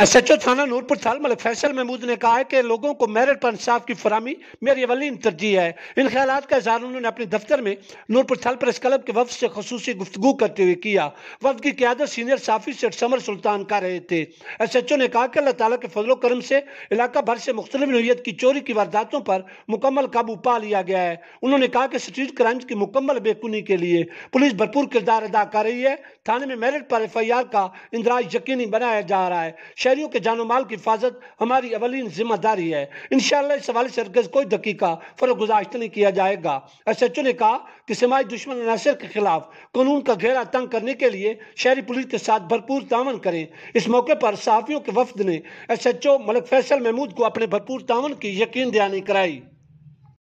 S H ओ थाना नूरपुर थाल फैसल महमूद ने कहा है कि लोगों को मेरिट पर इंसाफ की फरहमी मेरी वलीम तरजीह है इन ख्याल का इजहार उन्होंने अपने दफ्तर में नूरपुर थाल प्रेस क्लब के वफ से खसूस गुफ्तु करते हुए किया वफ की क्यादत सीनियर साफी सेठ समर सुल्तान का रहे थे एस एच ओ ने कहा कि अल्लाह ताला के फजलो करम से इलाका भर से मुख्तलिफ नोयत की चोरी की वारदातों पर मुकम्मल काबू पा लिया गया है उन्होंने कहा कि स्ट्रीट क्राइम की मुकम्मल बेकुनी के लिए पुलिस भरपूर किरदार अदा कर रही है थाने में मेरिट पर एफ आई आर का इंदराज यकीनी बनाया जा रहा है शहरियों के जानो माल की हिफाजत हमारी अवलिन जिम्मेदारी है इन इस हवाले से हरगज कोई दकीका गुजाश्त नहीं किया जाएगा एस एच ओ ने कहा कि समाज दुश्मन अनासर के खिलाफ कानून का घेरा तंग करने के लिए शहरी पुलिस के साथ भरपूर तावन करें इस मौके पर सहाफियों के वफद ने S H O Malik Faisal Mahmood को अपने भरपूर तावन की यकीन दहानी कराई